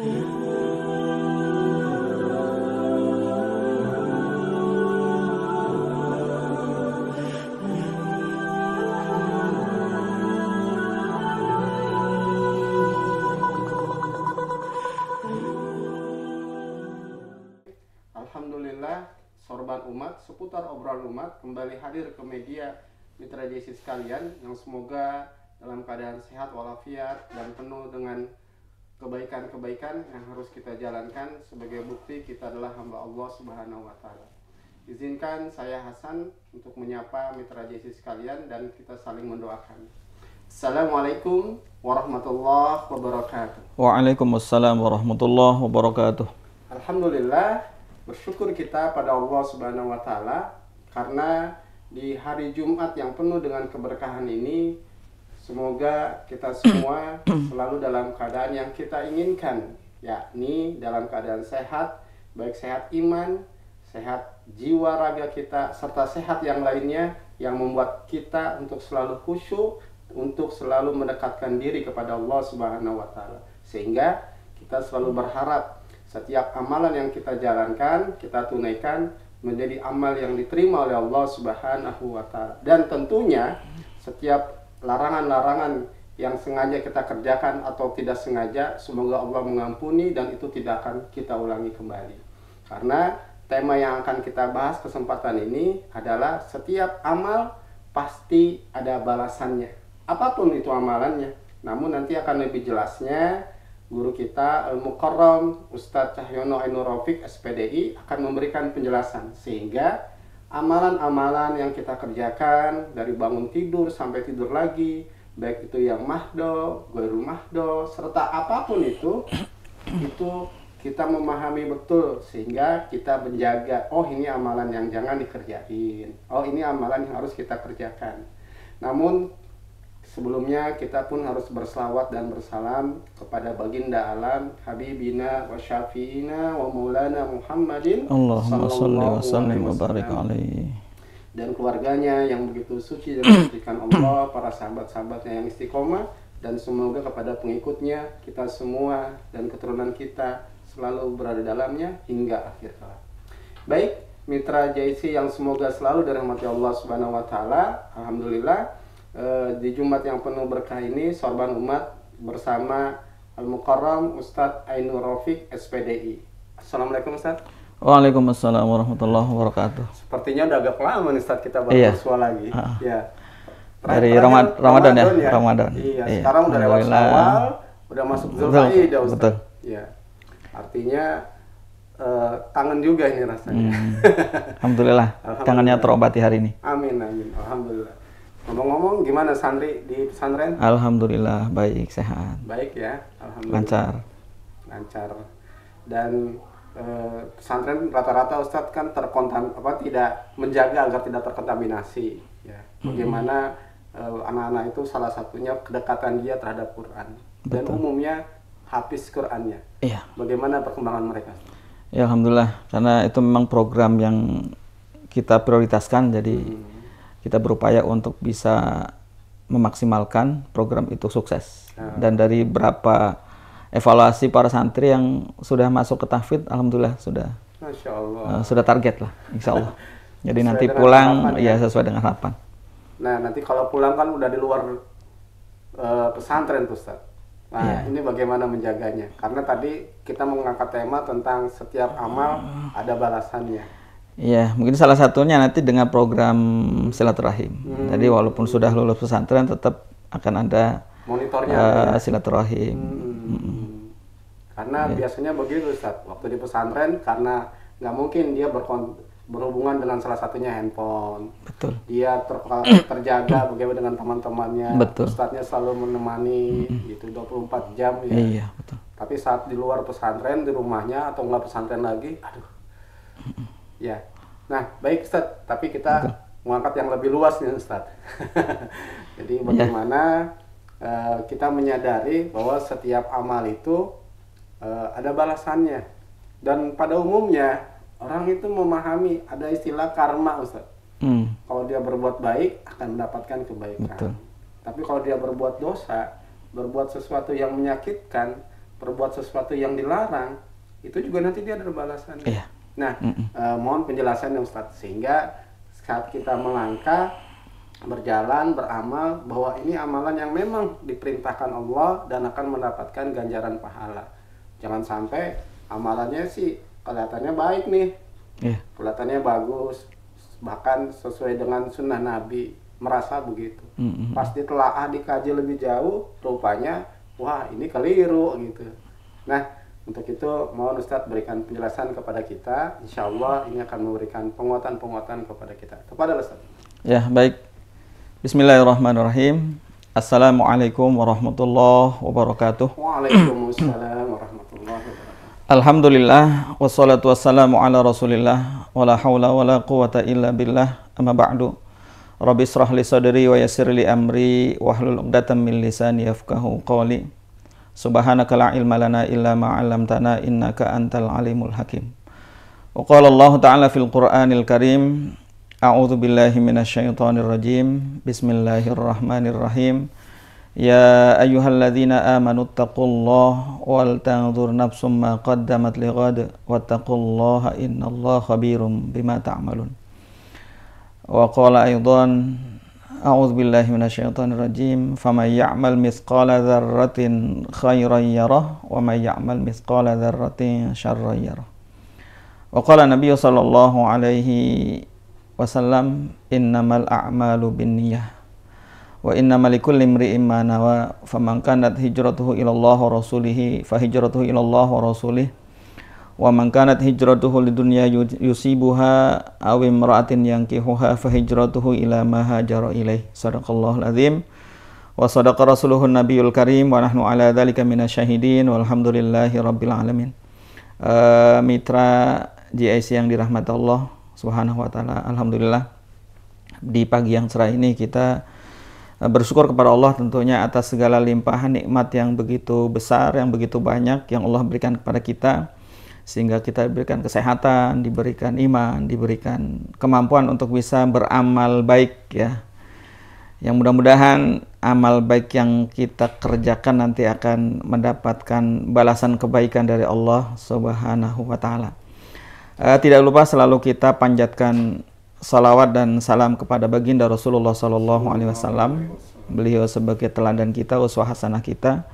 Alhamdulillah, sorban umat seputar obrolan umat kembali hadir ke media mitra Yesus kalian yang semoga dalam keadaan sehat walafiat dan penuh dengan kebaikan-kebaikan yang harus kita jalankan sebagai bukti kita adalah hamba Allah Subhanahu wa taala. Izinkan saya Hasan untuk menyapa mitra JC sekalian dan kita saling mendoakan. Assalamualaikum warahmatullahi wabarakatuh. Waalaikumsalam warahmatullahi wabarakatuh. Alhamdulillah bersyukur kita pada Allah Subhanahu wa taala karena di hari Jumat yang penuh dengan keberkahan ini Semoga kita semua selalu dalam keadaan yang kita inginkan, yakni dalam keadaan sehat, baik sehat iman, sehat jiwa raga kita, serta sehat yang lainnya yang membuat kita untuk selalu khusyuk, untuk selalu mendekatkan diri kepada Allah Subhanahu wa taala. Sehingga kita selalu berharap setiap amalan yang kita jalankan, kita tunaikan menjadi amal yang diterima oleh Allah Subhanahu wa taala. Dan tentunya setiap larangan-larangan yang sengaja kita kerjakan atau tidak sengaja, semoga Allah mengampuni dan itu tidak akan kita ulangi kembali. Karena tema yang akan kita bahas kesempatan ini adalah setiap amal pasti ada balasannya. Apapun itu amalannya. Namun nanti akan lebih jelasnya guru kita Al-Mukarram Ustadz Cahyono Ainurofik SPDI akan memberikan penjelasan sehingga amalan-amalan yang kita kerjakan dari bangun tidur sampai tidur lagi, baik itu yang mahdo, guru mahdo, serta apapun itu, itu kita memahami betul sehingga kita menjaga, oh ini amalan yang jangan dikerjain, oh ini amalan yang harus kita kerjakan. Namun Sebelumnya kita pun harus berselawat dan bersalam kepada baginda alam Habibina wa syafiina wa maulana Muhammadin Allahumma salli wa sallim wa barik alaihi dan keluarganya yang begitu suci dan diberikan Allah, para sahabat-sahabatnya yang istiqomah dan semoga kepada pengikutnya kita semua dan keturunan kita selalu berada dalamnya hingga akhir kala. Baik, mitra JC yang semoga selalu dirahmati Allah Subhanahu wa taala. Alhamdulillah Eh, di Jumat yang penuh berkah ini sorban umat bersama Al-Mukarram Ustadz Ainur Rafiq SPDI. Assalamualaikum Ustaz. Waalaikumsalam warahmatullahi wabarakatuh. Sepertinya udah agak lama nih Ustaz kita iya. lagi. Uh, ya. Dari Ramad Ramadan, Ramadan ya? ya, Ramadan. Iya, iya. sekarang udah lewat awal, udah masuk Zulhijjah, Ustaz. Betul. Ya. Artinya uh, juga ini rasanya. Hmm. Alhamdulillah, Alhamdulillah. Tangannya terobati hari ini. Amin amin. Alhamdulillah. Ngomong-ngomong gimana santri di pesantren? Alhamdulillah baik sehat. Baik ya, alhamdulillah. Lancar. Lancar. Dan e, pesantren rata-rata Ustadz kan terkontam apa tidak menjaga agar tidak terkontaminasi ya. Hmm. Bagaimana mm-hmm. e, anak-anak itu salah satunya kedekatan dia terhadap Quran Betul. dan umumnya habis Qurannya. Iya. Bagaimana perkembangan mereka? Ya alhamdulillah karena itu memang program yang kita prioritaskan jadi hmm kita berupaya untuk bisa memaksimalkan program itu sukses. Nah. Dan dari berapa evaluasi para santri yang sudah masuk ke tahfid, alhamdulillah sudah Uh, sudah target lah, insya Allah. Jadi nanti pulang, harapan, ya, ya sesuai dengan harapan. Nah nanti kalau pulang kan udah di luar uh, pesantren tuh Ustaz. Nah yeah. ini bagaimana menjaganya? Karena tadi kita mengangkat tema tentang setiap amal ah. ada balasannya. Iya, mungkin salah satunya nanti dengan program silaturahim. Hmm. Jadi walaupun sudah lulus pesantren tetap akan ada monitornya uh, ya? silaturahim. Hmm. Hmm. Karena ya. biasanya begitu Ustaz, waktu di pesantren karena nggak mungkin dia berkon berhubungan dengan salah satunya handphone. Betul. Dia ter terjaga bagaimana dengan teman-temannya. Betul. Ustadznya selalu menemani mm -hmm. gitu 24 jam ya. Iya, betul. Tapi saat di luar pesantren, di rumahnya atau nggak pesantren lagi, aduh. Ya. Nah, baik Ustaz, tapi kita Betul. mengangkat yang lebih luas nih Ustaz. Jadi iya. bagaimana ya. uh, kita menyadari bahwa setiap amal itu uh, ada balasannya. Dan pada umumnya orang itu memahami ada istilah karma Ustaz. Hmm. Kalau dia berbuat baik akan mendapatkan kebaikan. Betul. Tapi kalau dia berbuat dosa, berbuat sesuatu yang menyakitkan, berbuat sesuatu yang dilarang, itu juga nanti dia ada balasannya. Ya. Nah, mm -mm. Eh, mohon penjelasan yang Ustaz sehingga saat kita melangkah berjalan beramal bahwa ini amalan yang memang diperintahkan Allah dan akan mendapatkan ganjaran pahala. Jangan sampai amalannya sih kelihatannya baik nih, yeah. kelihatannya bagus, bahkan sesuai dengan sunnah Nabi merasa begitu. Mm -hmm. Pas ditelaah dikaji lebih jauh, rupanya wah ini keliru gitu. Nah untuk itu mohon Ustadz berikan penjelasan kepada kita. Insya Allah ini akan memberikan penguatan-penguatan kepada kita. Kepada Ustadz. Ya baik. Bismillahirrahmanirrahim. Assalamualaikum warahmatullahi wabarakatuh. Waalaikumsalam warahmatullahi wabarakatuh. Alhamdulillah wassalatu wassalamu ala Rasulillah wala haula wala quwata illa billah amma ba'du. Rabbi israh li sadri wa yassir li amri wahlul 'uqdatam min lisani yafqahu qawli. Subhanaka la ilma lana illa ma 'allamtana innaka antal alimul hakim. Wa qala Allah ta'ala fil Qur'anil Karim A'udzu billahi minasyaitonir rajim. Bismillahirrahmanirrahim. Ya ayyuhalladzina amanu taqullaha wal tanzur nafsum ma qaddamat lighad wattaqullaha innallaha khabirum bima ta'malun. Wa qala aidan أعوذ بالله من الشيطان الرجيم فمن يعمل مثقال ذرة خيرا يره ومن يعمل مثقال ذرة شرا يره وقال النبي صلى الله عليه وسلم إنما الأعمال بالنية وإنما لكل امرئ ما نوى فمن كانت هجرته إلى الله ورسوله فهجرته إلى الله ورسوله wa man kanat hijratuhu lidunya yusibuha aw imra'atin yankihuha fa hijratuhu ila ma hajara ilaih sadaqallahu alazim wa sadaqa rasuluhu nabiyul karim wa nahnu ala dzalika minasyahidin walhamdulillahi rabbil alamin uh, mitra GIC yang dirahmati Allah subhanahu wa taala alhamdulillah di pagi yang cerah ini kita eh, bersyukur kepada Allah tentunya atas segala limpahan nikmat yang begitu besar, yang begitu banyak yang Allah berikan kepada kita sehingga kita diberikan kesehatan, diberikan iman, diberikan kemampuan untuk bisa beramal baik ya. Yang mudah-mudahan amal baik yang kita kerjakan nanti akan mendapatkan balasan kebaikan dari Allah Subhanahu wa taala. Eh, tidak lupa selalu kita panjatkan salawat dan salam kepada baginda Rasulullah Sallallahu Alaihi Wasallam. Beliau sebagai teladan kita, uswah hasanah kita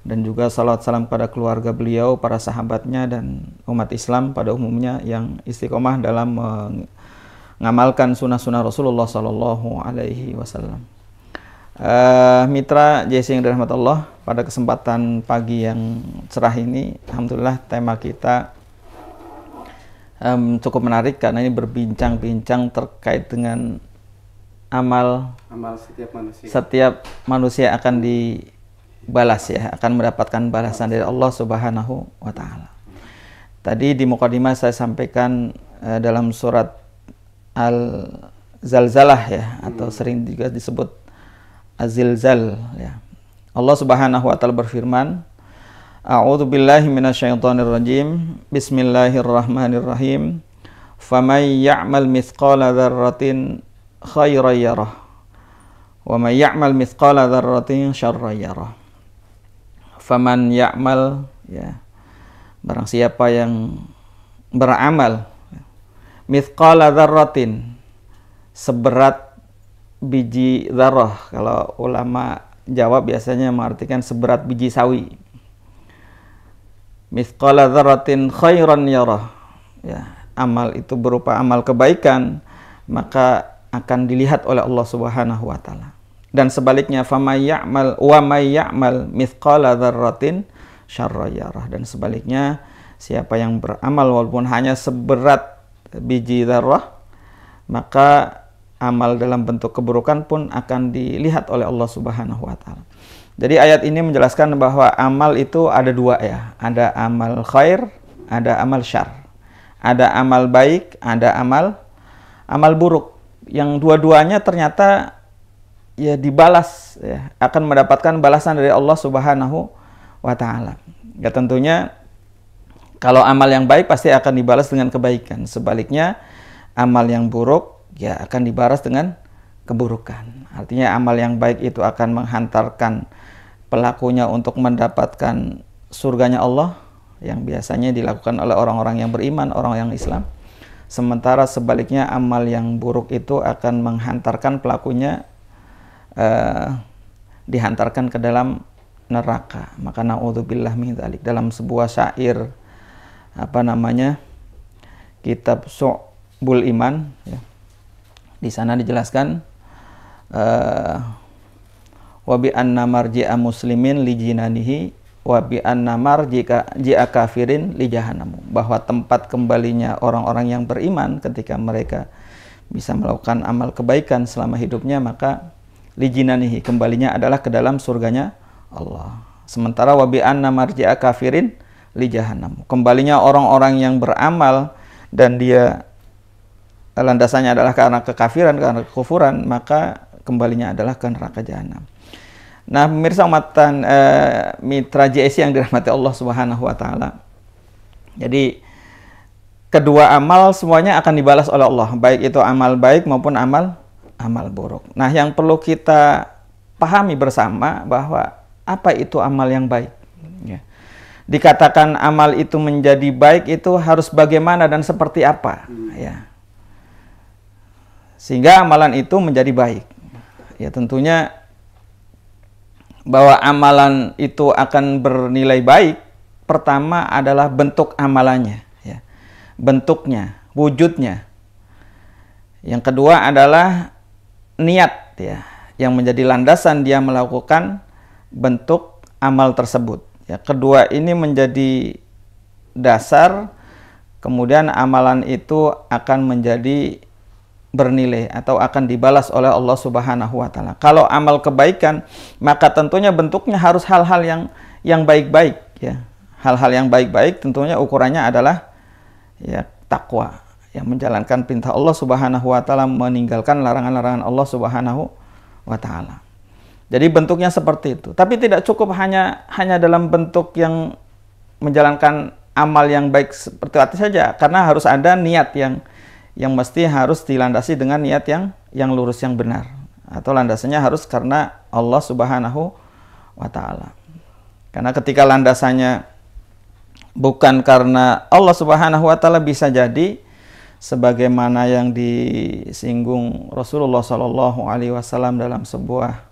dan juga salawat salam pada keluarga beliau, para sahabatnya dan umat Islam pada umumnya yang istiqomah dalam mengamalkan sunnah-sunnah Rasulullah Sallallahu Alaihi Wasallam. Uh, mitra JC yang dirahmat Allah, pada kesempatan pagi yang cerah ini, alhamdulillah tema kita um, cukup menarik karena ini berbincang-bincang terkait dengan amal amal setiap manusia. Setiap manusia akan di balas ya, akan mendapatkan balasan dari Allah Subhanahu wa taala. Tadi di mukadimah saya sampaikan eh, dalam surat Al Zalzalah ya atau hmm. sering juga disebut Azilzal ya. Allah Subhanahu wa taala berfirman, A'udzu billahi minasyaitonir rajim. Bismillahirrahmanirrahim. Faman ya'mal mithqala dzarratin khairan yarah. Wa man ya'mal mithqala dzarratin syarran yarah faman ya'mal ya barang siapa yang beramal ya. mithqala dzarratin seberat biji zarah kalau ulama jawab biasanya mengartikan seberat biji sawi mithqala dzarratin khairan yarah ya amal itu berupa amal kebaikan maka akan dilihat oleh Allah Subhanahu wa taala dan sebaliknya famay ya'mal wa may ya'mal mithqala dzarratin syarrayarah dan sebaliknya siapa yang beramal walaupun hanya seberat biji darah maka amal dalam bentuk keburukan pun akan dilihat oleh Allah Subhanahu wa taala. Jadi ayat ini menjelaskan bahwa amal itu ada dua ya, ada amal khair, ada amal syar. Ada amal baik, ada amal amal buruk. Yang dua-duanya ternyata ya dibalas ya, akan mendapatkan balasan dari Allah Subhanahu wa taala. Ya tentunya kalau amal yang baik pasti akan dibalas dengan kebaikan. Sebaliknya amal yang buruk ya akan dibalas dengan keburukan. Artinya amal yang baik itu akan menghantarkan pelakunya untuk mendapatkan surganya Allah yang biasanya dilakukan oleh orang-orang yang beriman, orang yang Islam. Sementara sebaliknya amal yang buruk itu akan menghantarkan pelakunya uh, dihantarkan ke dalam neraka. Maka naudzubillah min dzalik dalam sebuah syair apa namanya? kitab Su'bul Iman ya. Di sana dijelaskan uh, wa bi anna marji'a muslimin li jinanihi wa bi anna marji'a ji'a kafirin li jahanamu bahwa tempat kembalinya orang-orang yang beriman ketika mereka bisa melakukan amal kebaikan selama hidupnya maka lijinanihi kembalinya adalah ke dalam surganya Allah sementara wabi anna marji'a kafirin li jahannam kembalinya orang-orang yang beramal dan dia landasannya adalah karena kekafiran karena kekufuran maka kembalinya adalah ke neraka jahannam. nah pemirsa umatan e, mitra JSC yang dirahmati Allah Subhanahu wa taala jadi kedua amal semuanya akan dibalas oleh Allah baik itu amal baik maupun amal amal buruk. Nah, yang perlu kita pahami bersama bahwa apa itu amal yang baik. Ya. Dikatakan amal itu menjadi baik itu harus bagaimana dan seperti apa, ya. Sehingga amalan itu menjadi baik. Ya tentunya bahwa amalan itu akan bernilai baik pertama adalah bentuk amalannya, ya. Bentuknya, wujudnya. Yang kedua adalah niat ya yang menjadi landasan dia melakukan bentuk amal tersebut. Ya, kedua ini menjadi dasar kemudian amalan itu akan menjadi bernilai atau akan dibalas oleh Allah Subhanahu wa taala. Kalau amal kebaikan, maka tentunya bentuknya harus hal-hal yang yang baik-baik ya. Hal-hal yang baik-baik tentunya ukurannya adalah ya takwa yang menjalankan perintah Allah Subhanahu wa taala meninggalkan larangan-larangan Allah Subhanahu wa taala. Jadi bentuknya seperti itu. Tapi tidak cukup hanya hanya dalam bentuk yang menjalankan amal yang baik seperti itu saja karena harus ada niat yang yang mesti harus dilandasi dengan niat yang yang lurus yang benar atau landasannya harus karena Allah Subhanahu wa taala. Karena ketika landasannya bukan karena Allah Subhanahu wa taala bisa jadi sebagaimana yang disinggung Rasulullah Shallallahu Alaihi Wasallam dalam sebuah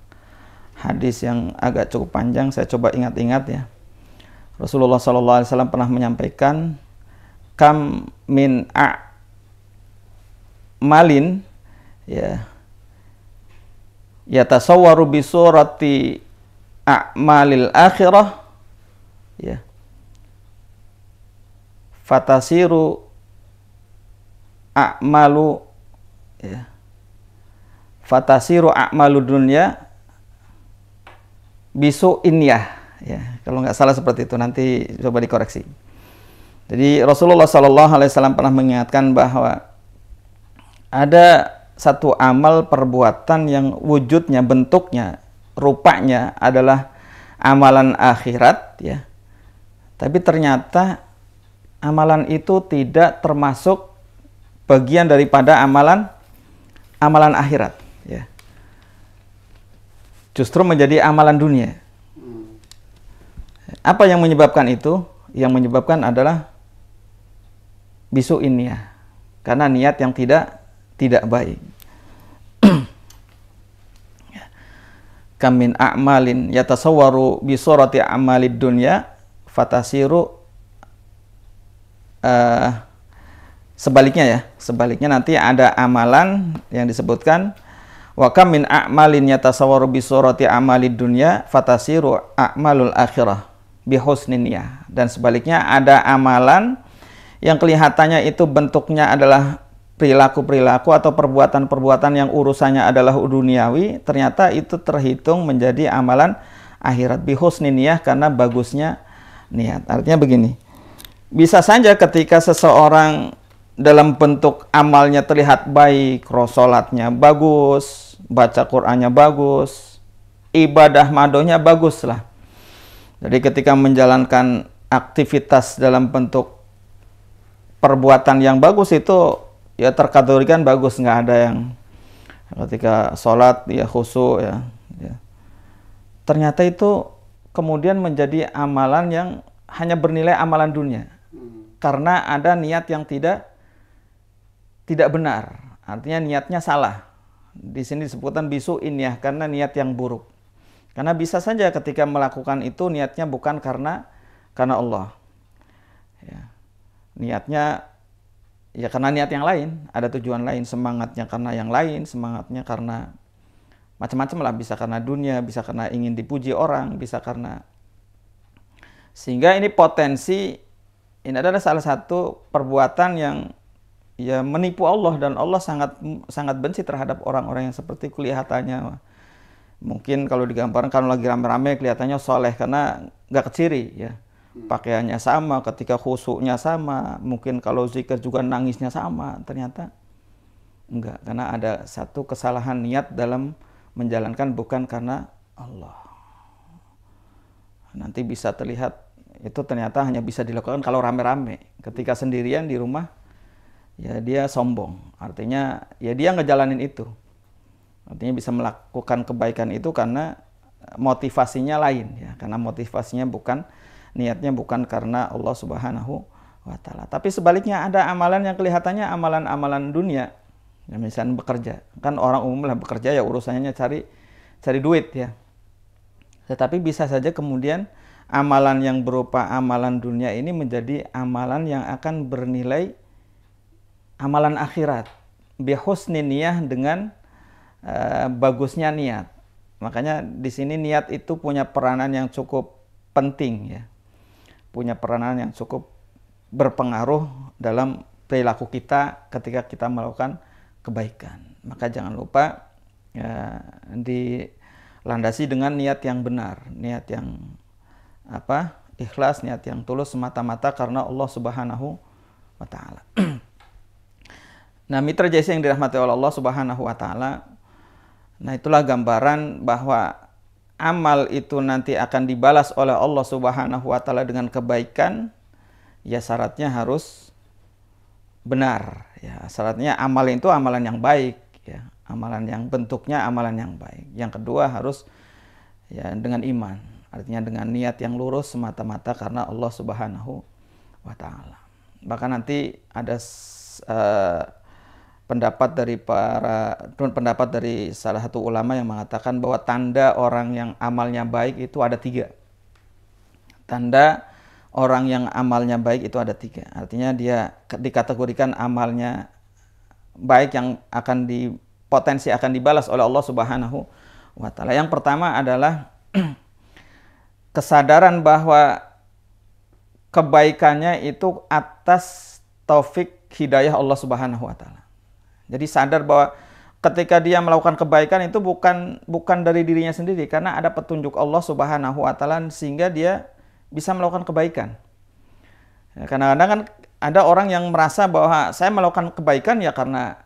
hadis yang agak cukup panjang saya coba ingat-ingat ya Rasulullah Shallallahu Alaihi Wasallam pernah menyampaikan kam min a malin ya ya tasawwaru bi surati a'malil akhirah ya fatasiru a'malu ya. Fatasiru a'malu dunya bisu inyah ya. Kalau nggak salah seperti itu nanti coba dikoreksi. Jadi Rasulullah Shallallahu Alaihi Wasallam pernah mengingatkan bahwa ada satu amal perbuatan yang wujudnya, bentuknya, rupanya adalah amalan akhirat, ya. Tapi ternyata amalan itu tidak termasuk bagian daripada amalan amalan akhirat ya justru menjadi amalan dunia apa yang menyebabkan itu yang menyebabkan adalah bisu ini ya karena niat yang tidak tidak baik ya. kamin a'malin yatasawwaru bi surati a'malid dunya fatasiru uh, sebaliknya ya Sebaliknya nanti ada amalan yang disebutkan wa kam min a'malin yatasawwaru bi surati amali dunya fatasiru a'malul akhirah bi husninya. Dan sebaliknya ada amalan yang kelihatannya itu bentuknya adalah perilaku-perilaku atau perbuatan-perbuatan yang urusannya adalah duniawi, ternyata itu terhitung menjadi amalan akhirat bihus niyah karena bagusnya niat. Artinya begini. Bisa saja ketika seseorang dalam bentuk amalnya terlihat baik, rosolatnya bagus, baca Qur'annya bagus, ibadah madonya bagus lah. Jadi ketika menjalankan aktivitas dalam bentuk perbuatan yang bagus itu ya terkategorikan bagus nggak ada yang ketika sholat ya khusyuk ya, ya ternyata itu kemudian menjadi amalan yang hanya bernilai amalan dunia hmm. karena ada niat yang tidak tidak benar. Artinya niatnya salah. Di sini disebutkan bisu ini ya karena niat yang buruk. Karena bisa saja ketika melakukan itu niatnya bukan karena karena Allah. Ya. Niatnya ya karena niat yang lain, ada tujuan lain, semangatnya karena yang lain, semangatnya karena macam-macam lah bisa karena dunia, bisa karena ingin dipuji orang, bisa karena sehingga ini potensi ini adalah salah satu perbuatan yang ya menipu Allah dan Allah sangat sangat benci terhadap orang-orang yang seperti kelihatannya mungkin kalau digambarkan kalau lagi rame-rame kelihatannya soleh karena nggak keciri ya hmm. pakaiannya sama ketika khusuknya sama mungkin kalau zikir juga nangisnya sama ternyata enggak karena ada satu kesalahan niat dalam menjalankan bukan karena Allah nanti bisa terlihat itu ternyata hanya bisa dilakukan kalau rame-rame ketika sendirian di rumah ya dia sombong. Artinya ya dia ngejalanin itu. Artinya bisa melakukan kebaikan itu karena motivasinya lain ya, karena motivasinya bukan niatnya bukan karena Allah Subhanahu wa taala. Tapi sebaliknya ada amalan yang kelihatannya amalan-amalan dunia. Ya, misalnya bekerja. Kan orang umum lah bekerja ya urusannya cari cari duit ya. Tetapi bisa saja kemudian amalan yang berupa amalan dunia ini menjadi amalan yang akan bernilai amalan akhirat bihusni niyah dengan uh, bagusnya niat. Makanya di sini niat itu punya peranan yang cukup penting ya. Punya peranan yang cukup berpengaruh dalam perilaku kita ketika kita melakukan kebaikan. Maka jangan lupa ya, dilandasi dengan niat yang benar, niat yang apa? ikhlas, niat yang tulus semata-mata karena Allah Subhanahu wa taala. Nah, mitra jasa yang dirahmati oleh Allah Subhanahu wa taala. Nah, itulah gambaran bahwa amal itu nanti akan dibalas oleh Allah Subhanahu wa taala dengan kebaikan. Ya syaratnya harus benar ya. Syaratnya amal itu amalan yang baik ya. Amalan yang bentuknya amalan yang baik. Yang kedua harus ya dengan iman. Artinya dengan niat yang lurus semata-mata karena Allah Subhanahu wa taala. Bahkan nanti ada uh, pendapat dari para pendapat dari salah satu ulama yang mengatakan bahwa tanda orang yang amalnya baik itu ada tiga. Tanda orang yang amalnya baik itu ada tiga. Artinya dia dikategorikan amalnya baik yang akan di potensi akan dibalas oleh Allah Subhanahu wa taala. Yang pertama adalah kesadaran bahwa kebaikannya itu atas taufik hidayah Allah Subhanahu wa taala jadi sadar bahwa ketika dia melakukan kebaikan itu bukan bukan dari dirinya sendiri karena ada petunjuk Allah Subhanahu wa taala sehingga dia bisa melakukan kebaikan. Ya, kadang-kadang kan ada orang yang merasa bahwa saya melakukan kebaikan ya karena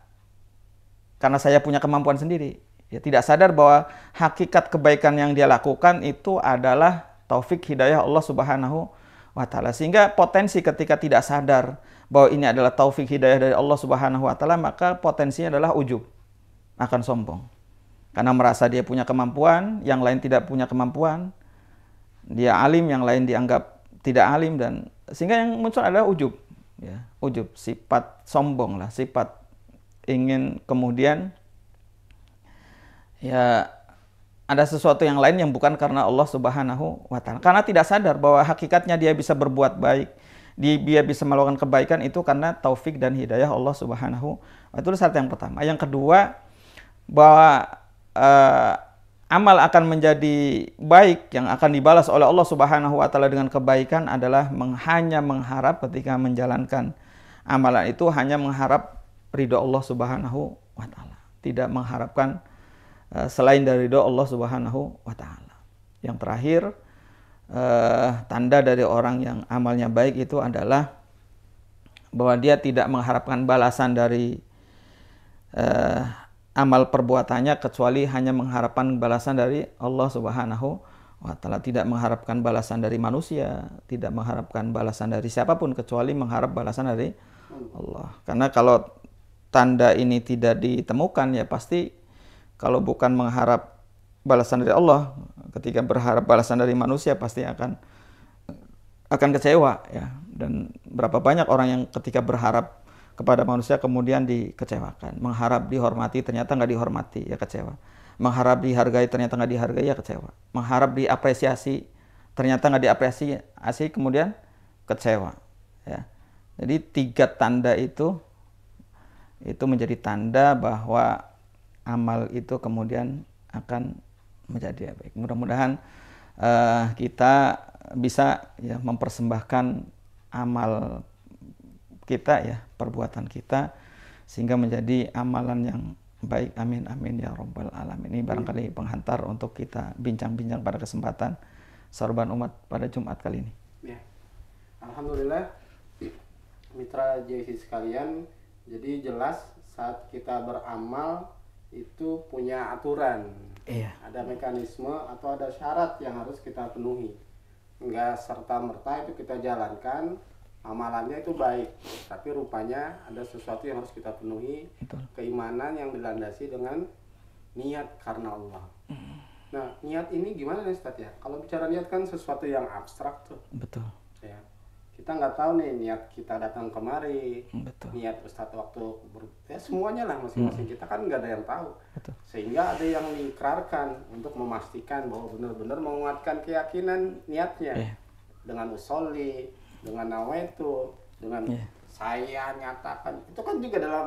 karena saya punya kemampuan sendiri. Ya tidak sadar bahwa hakikat kebaikan yang dia lakukan itu adalah taufik hidayah Allah Subhanahu wa taala. Sehingga potensi ketika tidak sadar bahwa ini adalah taufik hidayah dari Allah Subhanahu wa taala, maka potensinya adalah ujub. Akan sombong. Karena merasa dia punya kemampuan, yang lain tidak punya kemampuan. Dia alim, yang lain dianggap tidak alim dan sehingga yang muncul adalah ujub, ya. Ujub, sifat sombong lah, sifat ingin kemudian ya ada sesuatu yang lain yang bukan karena Allah Subhanahu wa taala. Karena tidak sadar bahwa hakikatnya dia bisa berbuat baik, dia bisa melakukan kebaikan itu karena taufik dan hidayah Allah Subhanahu itu syarat yang pertama. Yang kedua bahwa uh, amal akan menjadi baik yang akan dibalas oleh Allah Subhanahu wa taala dengan kebaikan adalah hanya mengharap ketika menjalankan amalan itu hanya mengharap ridho Allah Subhanahu wa taala, tidak mengharapkan uh, selain dari ridho Allah Subhanahu wa taala. Yang terakhir eh, tanda dari orang yang amalnya baik itu adalah bahwa dia tidak mengharapkan balasan dari eh, amal perbuatannya kecuali hanya mengharapkan balasan dari Allah Subhanahu wa taala tidak mengharapkan balasan dari manusia, tidak mengharapkan balasan dari siapapun kecuali mengharap balasan dari Allah. Karena kalau tanda ini tidak ditemukan ya pasti kalau bukan mengharap balasan dari Allah, ketika berharap balasan dari manusia pasti akan akan kecewa ya. Dan berapa banyak orang yang ketika berharap kepada manusia kemudian dikecewakan, mengharap dihormati ternyata nggak dihormati ya kecewa, mengharap dihargai ternyata nggak dihargai ya kecewa, mengharap diapresiasi ternyata nggak diapresiasi kemudian kecewa ya. Jadi tiga tanda itu itu menjadi tanda bahwa amal itu kemudian akan menjadi baik. Mudah-mudahan uh, kita bisa ya mempersembahkan amal kita ya, perbuatan kita sehingga menjadi amalan yang baik. Amin amin ya rabbal alamin. Ini barangkali penghantar untuk kita bincang-bincang pada kesempatan sorban umat pada Jumat kali ini. Ya. Alhamdulillah mitra JC sekalian, jadi jelas saat kita beramal itu punya aturan Iya. Ada mekanisme atau ada syarat yang harus kita penuhi. Enggak serta merta itu kita jalankan amalannya itu baik, tapi rupanya ada sesuatu yang harus kita penuhi Betul. keimanan yang dilandasi dengan niat karena Allah. Mm. Nah, niat ini gimana nih Ustaz ya? Kalau bicara niat kan sesuatu yang abstrak tuh. Betul kita nggak tahu nih niat kita datang kemari hmm, Betul. niat ustadz waktu ber ya semuanya lah masing-masing hmm. kita kan nggak ada yang tahu Betul. sehingga ada yang mengikrarkan untuk memastikan bahwa benar-benar menguatkan keyakinan niatnya yeah. dengan usoli dengan nawaitu dengan yeah. saya nyatakan itu kan juga dalam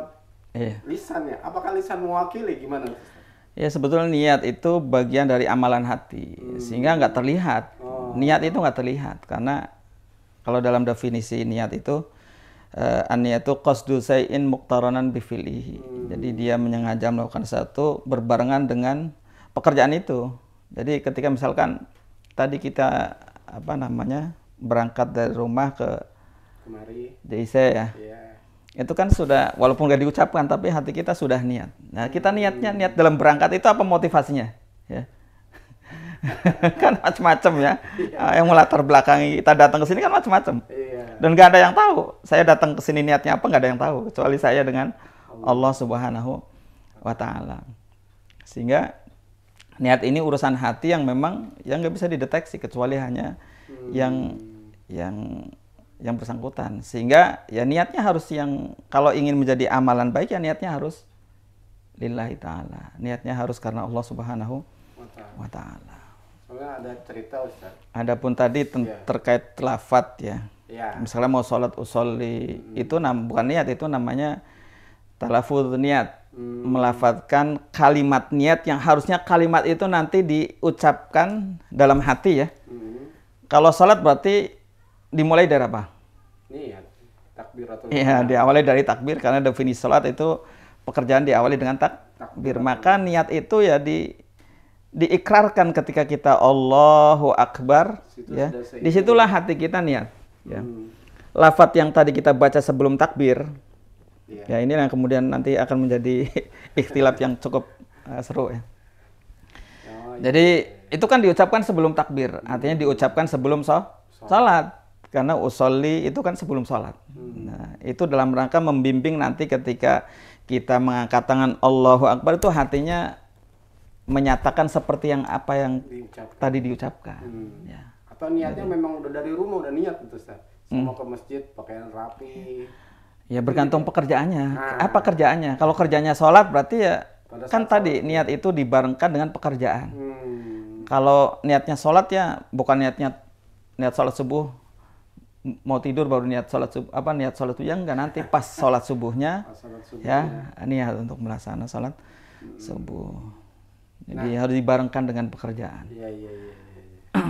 yeah. lisan ya apakah lisan mewakili gimana ya sebetulnya niat itu bagian dari amalan hati hmm. sehingga nggak terlihat oh. niat itu nggak terlihat karena kalau dalam definisi niat itu uh, eh, an-niyatu qasdu sayin muqtaranan bifilihi. Hmm. Jadi dia menyengaja melakukan satu berbarengan dengan pekerjaan itu. Jadi ketika misalkan tadi kita apa namanya berangkat dari rumah ke kemari JIC ya. Yeah. Itu kan sudah walaupun nggak diucapkan tapi hati kita sudah niat. Nah, kita niatnya niat dalam berangkat itu apa motivasinya? Ya. kan macam-macam ya. Iya. Ah, yang mulai belakangi kita datang ke sini kan macam-macam. Iya. Dan gak ada yang tahu. Saya datang ke sini niatnya apa gak ada yang tahu kecuali saya dengan Allah Subhanahu wa taala. Sehingga niat ini urusan hati yang memang yang gak bisa dideteksi kecuali hanya hmm. yang yang yang bersangkutan. Sehingga ya niatnya harus yang kalau ingin menjadi amalan baik ya niatnya harus lillahi taala. Niatnya harus karena Allah Subhanahu wa taala ada cerita Ustaz. Adapun tadi ya. terkait lafat ya. ya. Misalnya mau sholat usoli hmm. itu nam bukan niat itu namanya talafud niat. Hmm. Melafatkan kalimat niat yang harusnya kalimat itu nanti diucapkan dalam hati ya. Hmm. Kalau sholat berarti dimulai dari apa? Niat. takbir atau? Iya, diawali dari takbir karena definisi sholat itu pekerjaan diawali dengan takbir. Maka niat itu ya di diikrarkan ketika kita Allahu Akbar, Situ ya. Disitulah hati kita niat. Ya. Hmm. Lafat yang tadi kita baca sebelum takbir, ya, ya ini yang kemudian nanti akan menjadi ikhtilaf yang cukup uh, seru ya. Oh, iya. Jadi itu kan diucapkan sebelum takbir, hmm. artinya diucapkan sebelum so salat karena usolli itu kan sebelum salat. Hmm. Nah, itu dalam rangka membimbing nanti ketika kita mengangkat tangan Allahu Akbar itu hatinya menyatakan seperti yang apa yang diucapkan. tadi diucapkan. Hmm. Ya. Atau niatnya Jadi. memang udah dari rumah udah niat itu Ustaz. Semua hmm. ke masjid pakaian rapi. Ya bergantung pekerjaannya. Nah. Apa kerjaannya? Kalau kerjanya sholat berarti ya Pada kan tadi sholat. niat ya. itu dibarengkan dengan pekerjaan. Hmm. Kalau niatnya sholat ya bukan niatnya niat sholat subuh mau tidur baru niat sholat subuh apa niat sholat subuh ya enggak nanti pas sholat subuhnya, pas sholat ya, subuhnya. ya niat untuk melaksanakan sholat hmm. subuh. Jadi nah, harus dibarengkan dengan pekerjaan. Iya iya iya. iya, iya.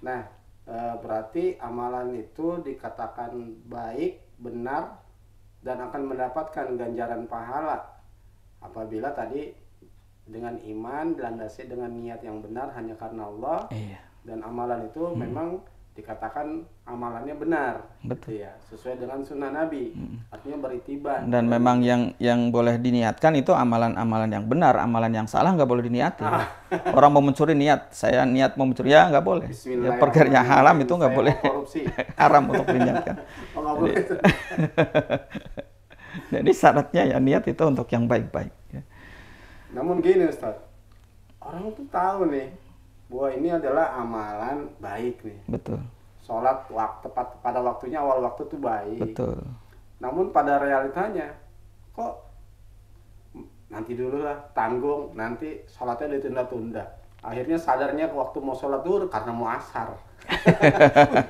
nah, e, berarti amalan itu dikatakan baik, benar dan akan mendapatkan ganjaran pahala apabila tadi dengan iman dilandasi dengan niat yang benar hanya karena Allah. Iya. Dan amalan itu hmm. memang dikatakan amalannya benar gitu betul gitu ya sesuai dengan sunnah nabi hmm. artinya beritiban dan gitu. memang yang yang boleh diniatkan itu amalan-amalan yang benar amalan yang salah nggak boleh diniatkan ah. orang mau mencuri niat saya niat mau mencuri ya nggak boleh ya, pergernya haram itu nggak boleh korupsi haram untuk diniatkan oh, jadi, jadi syaratnya ya niat itu untuk yang baik-baik ya. namun gini Ustaz orang tuh tahu nih bahwa ini adalah amalan baik nih. Betul. Sholat waktu tepat pada waktunya awal waktu tuh baik. Betul. Namun pada realitanya kok nanti dulu lah tanggung nanti sholatnya ditunda-tunda. Akhirnya sadarnya waktu mau sholat dulu karena mau asar.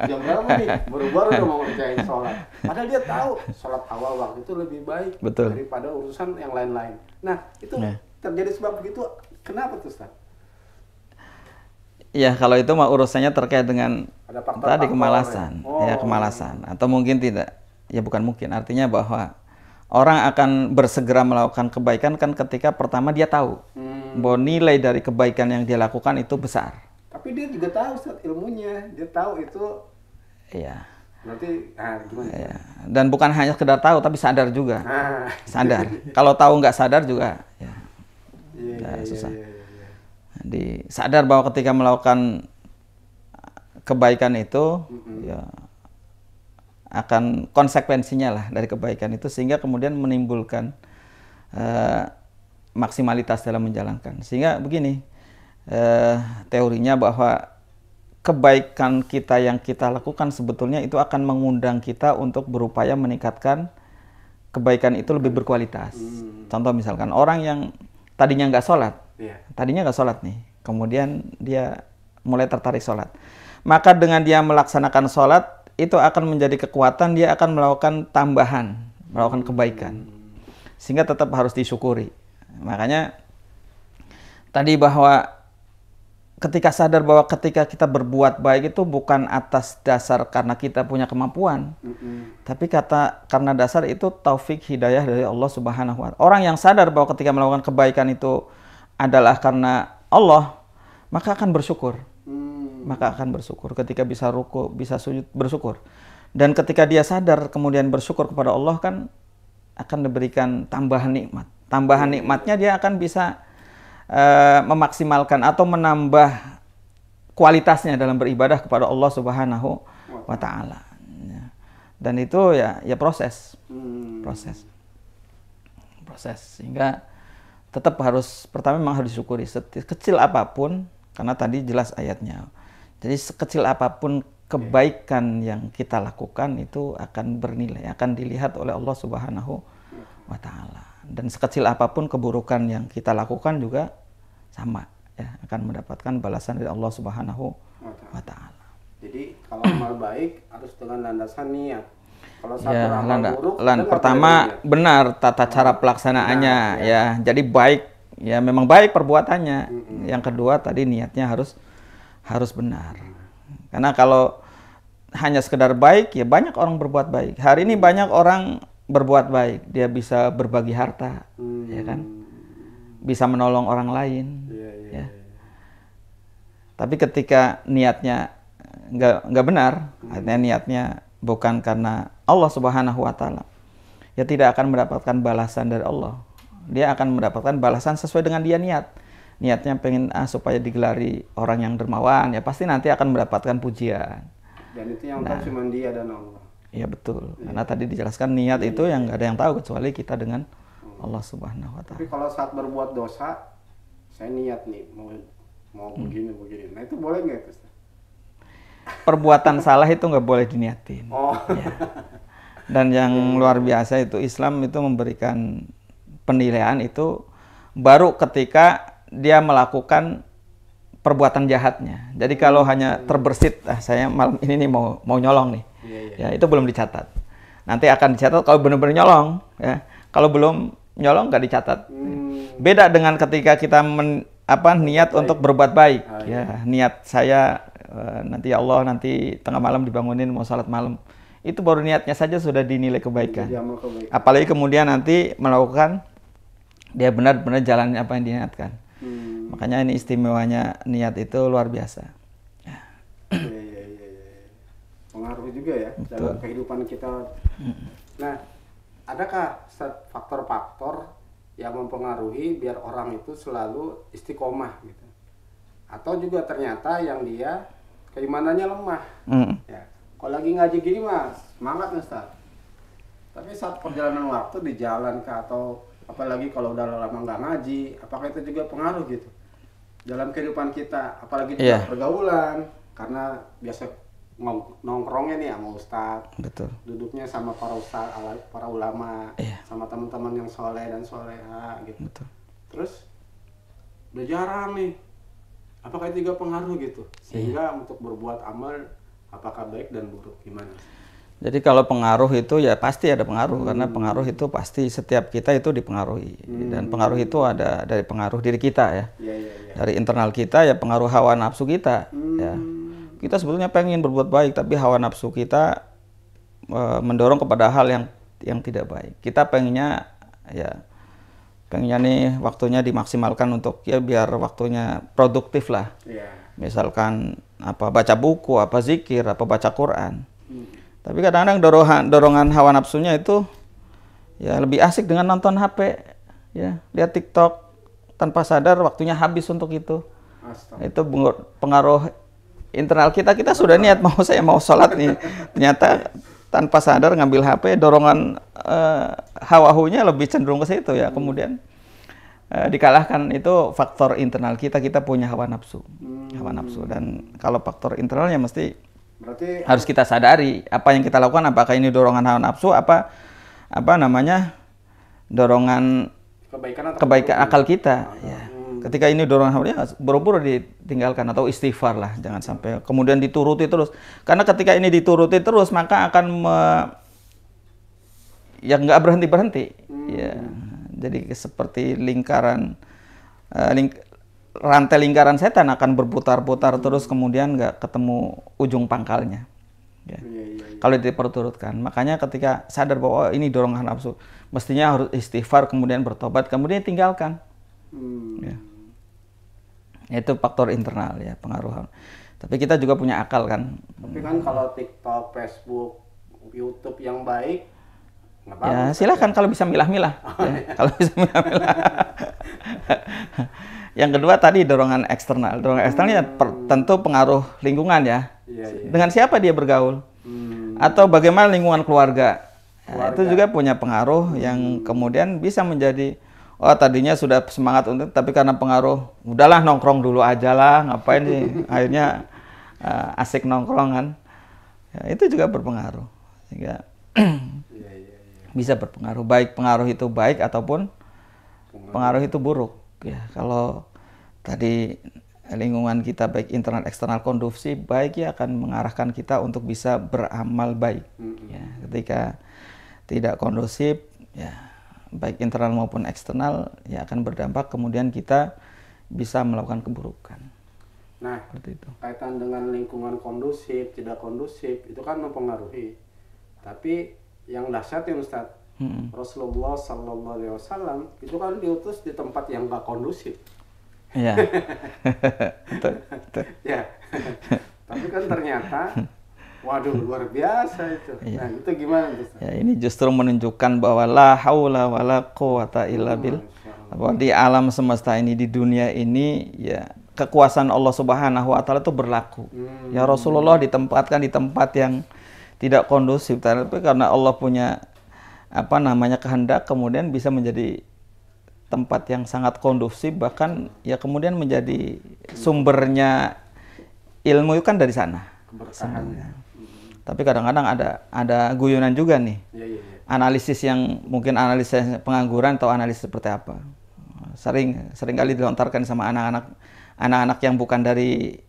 Jam berapa nih? Baru-baru udah mau ngerjain sholat. Padahal dia tahu sholat awal waktu itu lebih baik Betul. daripada urusan yang lain-lain. Nah itu nah. terjadi sebab begitu. Kenapa tuh Ustaz? Ya kalau itu mah urusannya terkait dengan faktor tadi ya. kemalasan, ya. Oh. ya kemalasan atau mungkin tidak. Ya bukan mungkin, artinya bahwa orang akan bersegera melakukan kebaikan kan ketika pertama dia tahu hmm. bahwa nilai dari kebaikan yang dia lakukan itu besar. Tapi dia juga tahu saat ilmunya, dia tahu itu Iya. Nanti, ah, gimana? Ya. Dan bukan hanya sekedar tahu tapi sadar juga. Ah. Sadar. kalau tahu nggak sadar juga ya. ya, ya, susah. Ya, ya. Jadi sadar bahwa ketika melakukan kebaikan itu mm-hmm. ya akan konsekuensinya lah dari kebaikan itu sehingga kemudian menimbulkan uh, maksimalitas dalam menjalankan. Sehingga begini uh, teorinya bahwa kebaikan kita yang kita lakukan sebetulnya itu akan mengundang kita untuk berupaya meningkatkan kebaikan itu lebih berkualitas. Mm. Contoh misalkan orang yang tadinya nggak sholat, Yeah. Tadinya nggak sholat nih. Kemudian dia mulai tertarik sholat. Maka dengan dia melaksanakan sholat, itu akan menjadi kekuatan, dia akan melakukan tambahan, melakukan hmm. kebaikan. Sehingga tetap harus disyukuri. Makanya tadi bahwa ketika sadar bahwa ketika kita berbuat baik itu bukan atas dasar karena kita punya kemampuan. Mm -hmm. Tapi kata karena dasar itu taufik hidayah dari Allah Subhanahu wa taala. Orang yang sadar bahwa ketika melakukan kebaikan itu adalah karena Allah, maka akan bersyukur. Hmm. Maka akan bersyukur ketika bisa ruku, bisa sujud, bersyukur. Dan ketika dia sadar kemudian bersyukur kepada Allah kan akan diberikan tambahan nikmat. Tambahan hmm. nikmatnya dia akan bisa uh, memaksimalkan atau menambah kualitasnya dalam beribadah kepada Allah Subhanahu wa taala. Ya. Dan itu ya ya proses. Hmm. Proses. Proses sehingga tetap harus pertama memang harus disyukuri sekecil apapun karena tadi jelas ayatnya. Jadi sekecil apapun kebaikan yang kita lakukan itu akan bernilai, akan dilihat oleh Allah Subhanahu wa taala. Dan sekecil apapun keburukan yang kita lakukan juga sama ya akan mendapatkan balasan dari Allah Subhanahu wa taala. Jadi kalau amal baik harus dengan landasan niat ya, lan, buruk, lan pertama benar tata cara nah, pelaksanaannya nah, ya. ya. Jadi baik ya memang baik perbuatannya. Mm -hmm. Yang kedua tadi niatnya harus harus benar. Karena kalau hanya sekedar baik ya banyak orang berbuat baik. Hari ini banyak orang berbuat baik, dia bisa berbagi harta, hmm. ya kan? Bisa menolong orang lain, yeah, yeah, ya. Iya. Tapi ketika niatnya nggak nggak benar, hmm. artinya niatnya bukan karena Allah Subhanahu wa taala. Ya tidak akan mendapatkan balasan dari Allah. Dia akan mendapatkan balasan sesuai dengan dia niat. Niatnya pengen ah, supaya digelari orang yang dermawan, ya pasti nanti akan mendapatkan pujian. Dan itu yang nah, cuma dia dan Allah. Iya betul. Ya. Karena tadi dijelaskan niat ya. itu yang nggak ada yang tahu kecuali kita dengan hmm. Allah Subhanahu wa taala. Tapi kalau saat berbuat dosa, saya niat nih mau mau hmm. begini hmm. begini. Nah itu boleh nggak itu? perbuatan salah itu nggak boleh diniatin. Oh. Ya. Dan yang iya, iya. luar biasa itu Islam itu memberikan penilaian itu baru ketika dia melakukan perbuatan jahatnya. Jadi kalau hmm. hanya terbersit, ah, saya malam ini nih mau mau nyolong nih, yeah, yeah. ya itu belum dicatat. Nanti akan dicatat kalau benar-benar nyolong, ya. Kalau belum nyolong nggak dicatat. Hmm. Beda dengan ketika kita men, apa niat baik. untuk berbuat baik, ah, ya. ya niat saya Eh, nanti ya Allah nanti tengah malam dibangunin mau salat malam itu baru niatnya saja sudah dinilai kebaikan. Apalagi kemudian nanti melakukan dia benar-benar jalan apa yang diniatkan. Hmm. Makanya ini istimewanya niat itu luar biasa. Ya, iya, iya, iya, Pengaruh juga ya Betul. dalam kehidupan kita. Nah, adakah faktor-faktor yang mempengaruhi biar orang itu selalu istiqomah gitu? Atau juga ternyata yang dia mananya lemah. Hmm. Ya. Kalau lagi ngaji gini mas, semangat nih Ustaz. Tapi saat perjalanan waktu di jalan ke atau apalagi kalau udah lama nggak ngaji, apakah itu juga pengaruh gitu dalam kehidupan kita, apalagi yeah. di pergaulan karena biasa nongkrongnya nih sama Ustaz. Betul. duduknya sama para ustadz, para ulama, yeah. sama teman-teman yang soleh dan soleha gitu. Betul. Terus udah jarang nih apakah itu juga pengaruh gitu sehingga iya. untuk berbuat amal apakah baik dan buruk gimana jadi kalau pengaruh itu ya pasti ada pengaruh hmm. karena pengaruh itu pasti setiap kita itu dipengaruhi hmm. dan pengaruh itu ada dari pengaruh diri kita ya. Ya, ya, ya dari internal kita ya pengaruh hawa nafsu kita hmm. ya kita sebetulnya pengen berbuat baik tapi hawa nafsu kita e, mendorong kepada hal yang yang tidak baik kita pengennya ya pengennya nih waktunya dimaksimalkan untuk ya biar waktunya produktif lah yeah. misalkan apa baca buku apa zikir apa baca Quran hmm. tapi kadang-kadang dorongan dorongan hawa nafsunya itu ya lebih asik dengan nonton HP ya lihat TikTok tanpa sadar waktunya habis untuk itu Astaga. itu pengaruh internal kita kita sudah niat mau saya mau sholat nih ternyata tanpa sadar ngambil HP, dorongan uh, hawa-hunya lebih cenderung ke situ ya. Hmm. Kemudian uh, dikalahkan itu faktor internal kita, kita punya hawa nafsu. Hmm. Hawa nafsu dan kalau faktor internalnya mesti Berarti harus kita sadari apa yang kita lakukan apakah ini dorongan hawa nafsu apa apa namanya dorongan kebaikan, atau kebaikan akal kita. Ah. ya ketika ini dorongan hawa berburu ditinggalkan atau istighfar lah jangan sampai kemudian dituruti terus karena ketika ini dituruti terus maka akan me, yang nggak berhenti berhenti hmm. ya jadi seperti lingkaran uh, ling, rantai lingkaran setan akan berputar-putar terus kemudian nggak ketemu ujung pangkalnya ya. Ya, ya, ya. kalau diperturutkan makanya ketika sadar bahwa oh, ini dorongan nafsu mestinya harus istighfar kemudian bertobat kemudian tinggalkan hmm. Yeah. Itu faktor internal ya, pengaruh. Tapi kita juga punya akal kan. Tapi kan kalau TikTok, Facebook, YouTube yang baik apa? ya silahkan kan? kalau bisa milah-milah oh, ya, iya. kalau bisa milah-milah yang kedua tadi dorongan eksternal dorongan eksternalnya hmm. per, tentu pengaruh lingkungan ya iya, iya. dengan siapa dia bergaul hmm. atau bagaimana lingkungan keluarga, keluarga. Ya, itu juga punya pengaruh hmm. yang kemudian bisa menjadi oh tadinya sudah semangat untuk tapi karena pengaruh udahlah nongkrong dulu aja lah ngapain sih akhirnya uh, asik nongkrongan ya, itu juga berpengaruh sehingga iya, iya, iya. bisa berpengaruh baik pengaruh itu baik ataupun pengaruh itu buruk ya kalau tadi lingkungan kita baik internal eksternal kondusif baik ya akan mengarahkan kita untuk bisa beramal baik ya ketika tidak kondusif ya baik internal maupun eksternal ya akan berdampak kemudian kita bisa melakukan keburukan. Nah, seperti itu. Kaitan dengan lingkungan kondusif, tidak kondusif itu kan mempengaruhi. Tapi yang dahsyat ya Ustaz, hmm. Rasulullah Sallallahu Alaihi Wasallam itu kan diutus di tempat yang gak kondusif. Iya. ya. Tapi kan ternyata hmm. Waduh, luar biasa itu. Nah, iya. itu gimana? Bisa? Ya, ini justru menunjukkan bahwa la haula la quwata illa bil. Bahwa di alam semesta ini, di dunia ini, ya kekuasaan Allah Subhanahu wa taala itu berlaku. Ya hmm. Ya Rasulullah ditempatkan di tempat yang tidak kondusif tapi karena Allah punya apa namanya kehendak kemudian bisa menjadi tempat yang sangat kondusif bahkan ya kemudian menjadi hmm. sumbernya ilmu itu kan dari sana. Keberkahan. Ya. Tapi kadang-kadang ada ada guyonan juga nih. Ya, ya, ya. Analisis yang mungkin analisis pengangguran atau analisis seperti apa. Sering sering kali dilontarkan sama anak-anak anak-anak yang bukan dari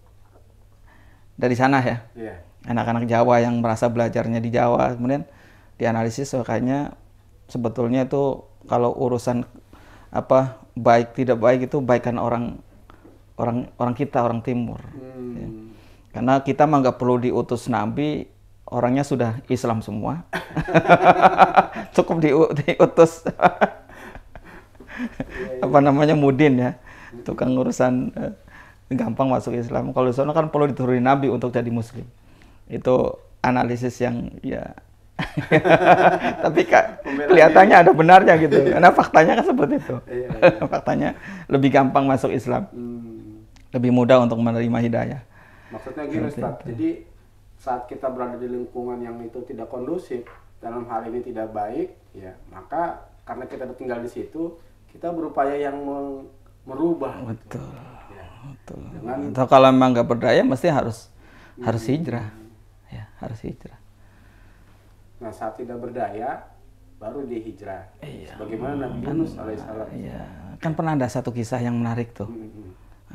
dari sana ya. Iya. Anak-anak Jawa yang merasa belajarnya di Jawa, kemudian dianalisis kayaknya sebetulnya itu kalau urusan apa baik tidak baik itu baikkan orang orang orang kita orang timur. Hmm. Ya. Karena kita mah nggak perlu diutus Nabi orangnya sudah Islam semua. Cukup diutus apa namanya mudin ya, tukang urusan eh, gampang masuk Islam. Kalau di sana kan perlu dituruni Nabi untuk jadi Muslim. Itu analisis yang ya tapi kak, kelihatannya ada benarnya gitu karena faktanya kan seperti itu iya, iya. faktanya lebih gampang masuk Islam hmm. lebih mudah untuk menerima hidayah maksudnya gini Ustaz, jadi saat kita berada di lingkungan yang itu tidak kondusif dalam hal ini tidak baik ya maka karena kita tinggal di situ kita berupaya yang merubah betul gitu. ya. betul Dengan, atau kalau memang nggak berdaya mesti harus hmm. harus hijrah ya harus hijrah nah saat tidak berdaya baru dia hijrah iya. bagaimana Nabi Yunus alaihissalam iya. kan pernah ada satu kisah yang menarik tuh hmm, hmm.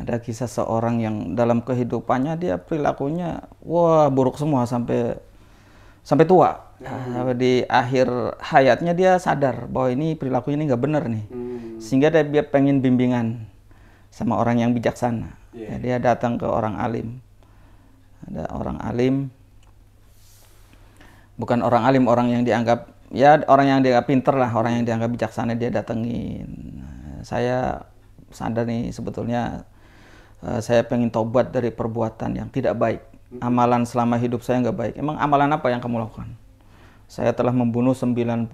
Ada kisah seorang yang dalam kehidupannya dia perilakunya wah buruk semua sampai sampai tua. hmm. Nah, di akhir hayatnya dia sadar bahwa ini perilakunya ini nggak bener nih. Hmm. Sehingga dia, dia pengen bimbingan sama orang yang bijaksana. Yeah. dia datang ke orang alim. Ada orang alim. Bukan orang alim, orang yang dianggap ya orang yang dianggap pinter lah, orang yang dianggap bijaksana dia datengin. Nah, saya sadar nih sebetulnya Eh, saya pengen tobat dari perbuatan yang tidak baik. Hmm. Amalan selama hidup saya nggak baik. Emang amalan apa yang kamu lakukan? Saya telah membunuh 99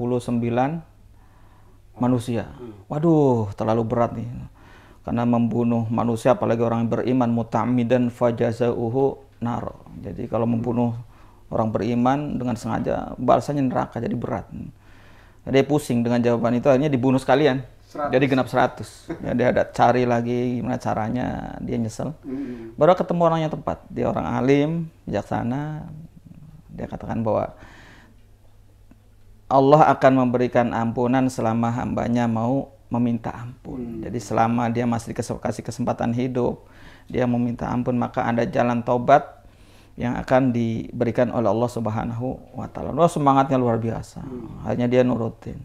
manusia. Hmm. Waduh, terlalu berat nih. Karena membunuh manusia, apalagi orang yang beriman, mutamidan fajazauhu naro. Jadi kalau membunuh orang beriman dengan sengaja, balasannya neraka, jadi berat. Jadi pusing dengan jawaban itu, akhirnya dibunuh sekalian 100. Jadi genap 100. Dia ada cari lagi gimana caranya dia nyesel. hmm Baru ketemu orangnya tepat. Dia orang alim, bijaksana. Dia katakan bahwa Allah akan memberikan ampunan selama hambanya mau meminta ampun. Mm. Jadi selama dia masih dikasih kesempatan hidup, dia meminta ampun maka ada jalan taubat yang akan diberikan oleh Allah Subhanahu wa taala. Wah, semangatnya luar biasa. Hmm. Hanya dia nurutin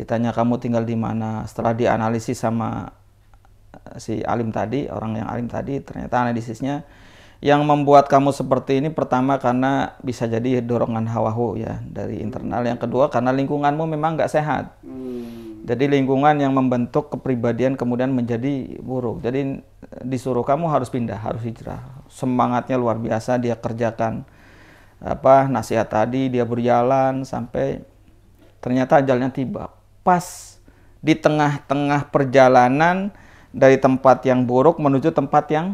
ditanya kamu tinggal di mana setelah dianalisis sama eh, si alim tadi orang yang alim tadi ternyata analisisnya yang membuat kamu seperti ini pertama karena bisa jadi dorongan hawa ya dari hmm. internal yang kedua karena lingkunganmu memang nggak sehat hmm. jadi lingkungan yang membentuk kepribadian kemudian menjadi buruk jadi eh, disuruh kamu harus pindah harus hijrah semangatnya luar biasa dia kerjakan apa nasihat tadi dia berjalan sampai ternyata ajalnya tiba pas di tengah-tengah perjalanan dari tempat yang buruk menuju tempat yang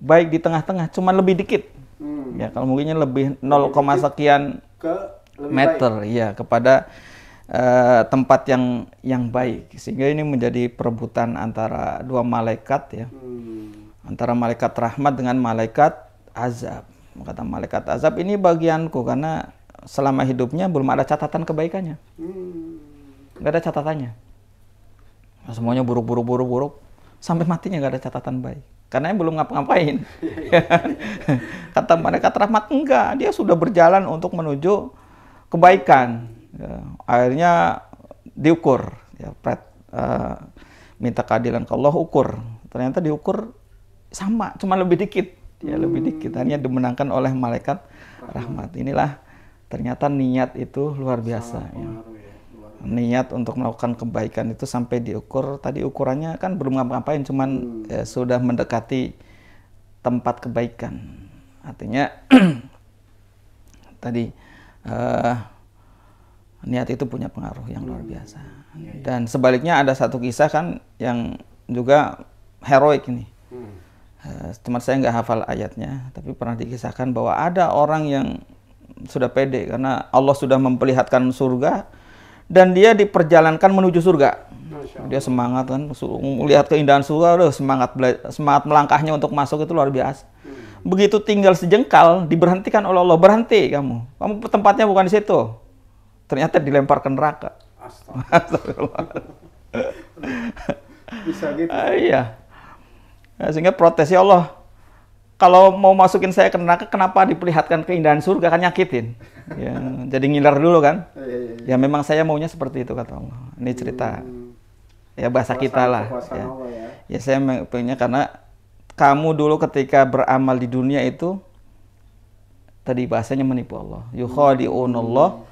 baik di tengah-tengah, cuma lebih dikit. Hmm. Ya, kalau mungkinnya lebih 0, sekian ke meter, baik. ya kepada uh, tempat yang yang baik. Sehingga ini menjadi perebutan antara dua malaikat ya. Hmm. Antara malaikat rahmat dengan malaikat azab. Kata malaikat azab ini bagianku karena selama hidupnya belum ada catatan kebaikannya. Hmm nggak ada catatannya nah, semuanya buruk buruk buruk buruk sampai matinya nggak ada catatan baik karena yang belum ngapa-ngapain kata mereka rahmat enggak dia sudah berjalan untuk menuju kebaikan ya, akhirnya diukur ya pret, uh, eh, minta keadilan ke Allah ukur ternyata diukur sama cuma lebih dikit ya hmm. lebih dikit hanya dimenangkan oleh malaikat rahmat inilah ternyata niat itu luar biasa ya niat untuk melakukan kebaikan itu sampai diukur tadi ukurannya kan belum ngapa-ngapain cuman hmm. ya, sudah mendekati tempat kebaikan artinya tadi uh, niat itu punya pengaruh yang luar hmm. biasa ya, ya. dan sebaliknya ada satu kisah kan yang juga heroik ini hmm. uh, cuman saya nggak hafal ayatnya tapi pernah dikisahkan bahwa ada orang yang sudah pede karena Allah sudah memperlihatkan surga dan dia diperjalankan menuju surga. Dia semangat kan, melihat keindahan surga, aduh, semangat semangat melangkahnya untuk masuk itu luar biasa. Hmm. Begitu tinggal sejengkal, diberhentikan oleh Allah, berhenti kamu. Kamu tempatnya bukan di situ. Ternyata dilempar ke neraka. Astagfirullah. Bisa gitu. Uh, iya. Nah, sehingga protes Allah, kalau mau masukin saya ke neraka, kenapa diperlihatkan keindahan surga? Kan nyakitin. Ya, jadi ngiler dulu kan. Oh, iya, iya, iya. Ya memang saya maunya seperti itu kata Allah. Ini cerita hmm. ya bahasa kita lah. Ya. ya. ya saya pengennya karena kamu dulu ketika beramal di dunia itu tadi bahasanya menipu Allah. Yukhadi'unallah hmm.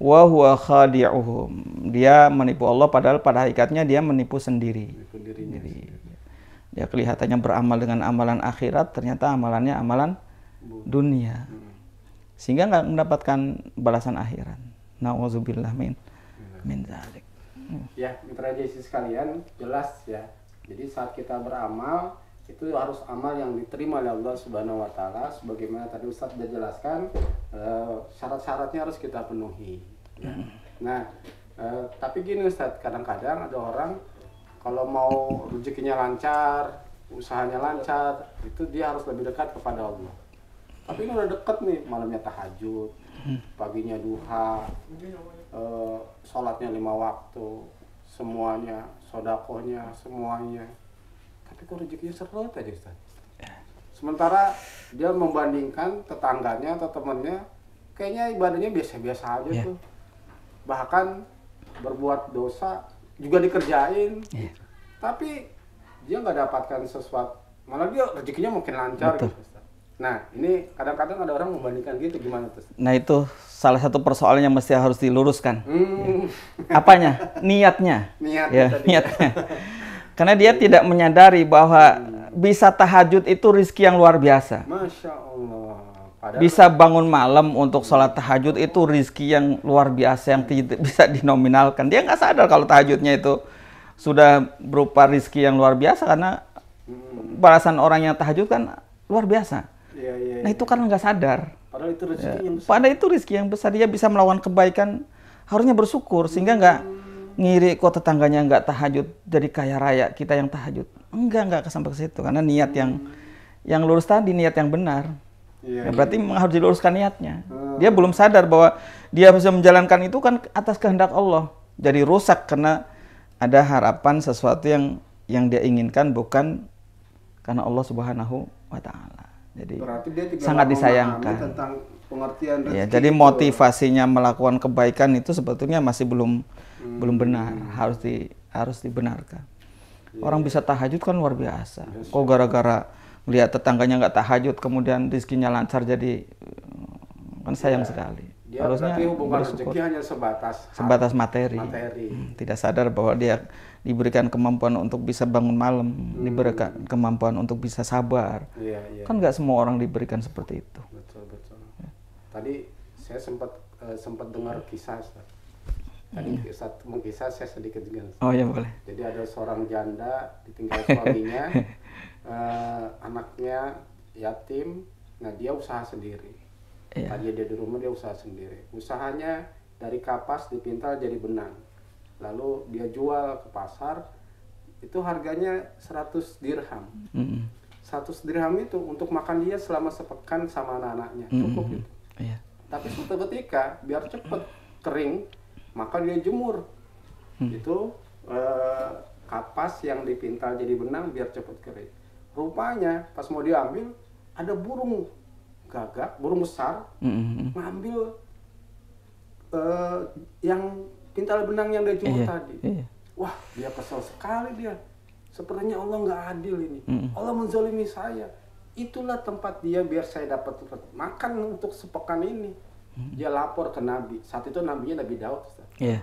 wa huwa khadi'uhum. Dia menipu Allah padahal pada hakikatnya dia menipu sendiri. Menipu sendiri dia ya, kelihatannya beramal dengan amalan akhirat ternyata amalannya amalan dunia sehingga nggak mendapatkan balasan akhirat nauzubillah min min zalik ya mitra JC sekalian jelas ya jadi saat kita beramal itu harus amal yang diterima oleh Allah Subhanahu wa taala sebagaimana tadi Ustaz sudah jelaskan eh, syarat-syaratnya harus kita penuhi. Nah, eh, tapi gini Ustaz, kadang-kadang ada orang kalau mau rezekinya lancar usahanya lancar itu dia harus lebih dekat kepada Allah tapi ini udah deket nih malamnya tahajud hmm. paginya duha eh, sholatnya lima waktu semuanya sodakohnya semuanya tapi kok rezekinya seret aja Ustaz sementara dia membandingkan tetangganya atau temennya kayaknya ibadahnya biasa-biasa aja yeah. tuh bahkan berbuat dosa juga dikerjain yeah. tapi dia nggak dapatkan sesuatu malah dia rezekinya mungkin lancar gitu nah ini kadang-kadang ada orang membandingkan gitu gimana tuh nah itu salah satu persoalan yang mesti harus diluruskan hmm. ya. apanya niatnya niat ya, niatnya karena dia tidak menyadari bahwa hmm. bisa tahajud itu rizki yang luar biasa masya allah bisa bangun malam untuk sholat tahajud itu rizki yang luar biasa yang bisa dinominalkan. Dia nggak sadar kalau tahajudnya itu sudah berupa rizki yang luar biasa karena hmm. balasan orang yang tahajud kan luar biasa. Iya, iya, nah iya. itu karena nggak sadar. Padahal itu rezeki ya. yang besar. Padahal itu rezeki yang besar dia bisa melawan kebaikan. Harusnya bersyukur sehingga nggak hmm. ngiri kok tetangganya nggak tahajud jadi kaya raya kita yang tahajud. Enggak nggak sampai ke situ karena niat yang hmm. yang lurus tadi niat yang benar ya ya, berarti harus diluruskan niatnya. Hmm. Dia belum sadar bahwa dia bisa menjalankan itu kan atas kehendak Allah. Jadi rusak karena ada harapan sesuatu yang yang dia inginkan bukan karena Allah Subhanahu wa taala. Jadi dia sangat disayangkan tentang pengertian Ya, jadi motivasinya itu. melakukan kebaikan itu sebetulnya masih belum hmm. belum benar, harus di harus dibenarkan. Ya. Orang bisa tahajud kan luar biasa. Ya, Kok gara-gara melihat tetangganya nggak tahajud kemudian rizkinya lancar jadi eh, kan sayang iya. ya. sekali. Dia Harusnya hubungan rezeki hanya sebatas sebatas materi. materi. Hmm, tidak sadar bahwa dia diberikan kemampuan untuk bisa bangun malam, hmm. diberikan kemampuan untuk bisa sabar. Ya, ya. Kan nggak semua orang diberikan seperti itu. Betul betul. Ya. Tadi saya sempat uh, sempat dengar kisah. Tadi iya. saat mengkisah saya sedikit juga. Oh ya boleh. Jadi ada seorang janda ditinggal suaminya. uh, anaknya yatim nah dia usaha sendiri yeah. tadi dia di rumah dia usaha sendiri usahanya dari kapas dipintal jadi benang lalu dia jual ke pasar itu harganya 100 dirham mm-hmm. 100 dirham itu untuk makan dia selama sepekan sama anak-anaknya cukup mm-hmm. gitu yeah. tapi suatu ketika biar cepet kering maka dia jemur mm. itu eh, kapas yang dipintal jadi benang biar cepet kering Rupanya pas mau diambil ada burung gagak, burung besar mm-hmm. ngambil uh, yang pintal benang yang dia cuma iya, tadi. Iya. Wah, dia kesel sekali dia. Sepertinya Allah nggak adil ini. Mm-hmm. Allah menzolimi saya. Itulah tempat dia biar saya dapat makan untuk sepekan ini. Mm-hmm. Dia lapor ke Nabi. Saat itu Nabi nya Nabi Daud. Yeah.